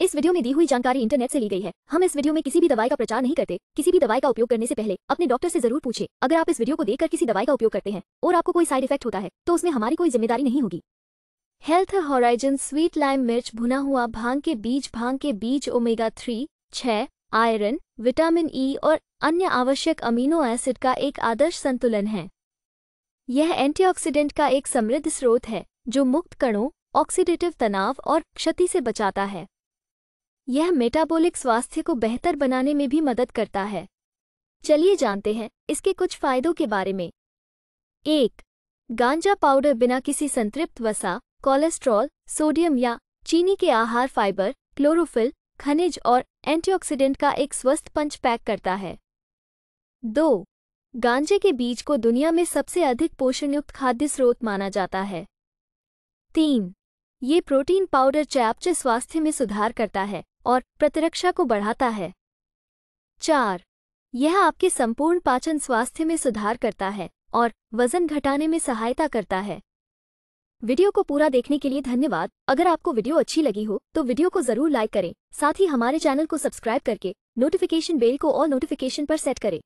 इस वीडियो में दी हुई जानकारी इंटरनेट से ली गई है हम इस वीडियो में किसी भी दवाई का प्रचार नहीं करते किसी भी दवाई का उपयोग करने से पहले अपने डॉक्टर से जरूर पूछे अगर आप इस वीडियो को देखकर किसी दवाई का उपयोग करते हैं और आपको कोई साइड इफेक्ट होता है तो उसमें हमारी कोई जिम्मेदारी नहीं होगी हेल्थ हॉराइजन स्वीट लाइम मिर्च भुना हुआ भांग के बीज भांग के बीज ओमेगा थ्री छ आयरन विटामिन ई e और अन्य आवश्यक अमीनो एसिड का एक आदर्श संतुलन है यह एंटीऑक्सीडेंट का एक समृद्ध स्रोत है जो मुक्त कणों ऑक्सीडेटिव तनाव और क्षति से बचाता है यह मेटाबॉलिक स्वास्थ्य को बेहतर बनाने में भी मदद करता है चलिए जानते हैं इसके कुछ फायदों के बारे में एक गांजा पाउडर बिना किसी संतृप्त वसा कोलेस्ट्रॉल सोडियम या चीनी के आहार फाइबर क्लोरोफिल खनिज और एंटीऑक्सीडेंट का एक स्वस्थ पंच पैक करता है दो गांजे के बीज को दुनिया में सबसे अधिक पोषणयुक्त खाद्य स्रोत माना जाता है तीन ये प्रोटीन पाउडर चयापचय स्वास्थ्य में सुधार करता है और प्रतिरक्षा को बढ़ाता है चार यह आपके संपूर्ण पाचन स्वास्थ्य में सुधार करता है और वजन घटाने में सहायता करता है वीडियो को पूरा देखने के लिए धन्यवाद अगर आपको वीडियो अच्छी लगी हो तो वीडियो को जरूर लाइक करें साथ ही हमारे चैनल को सब्सक्राइब करके नोटिफिकेशन बेल को और नोटिफिकेशन पर सेट करें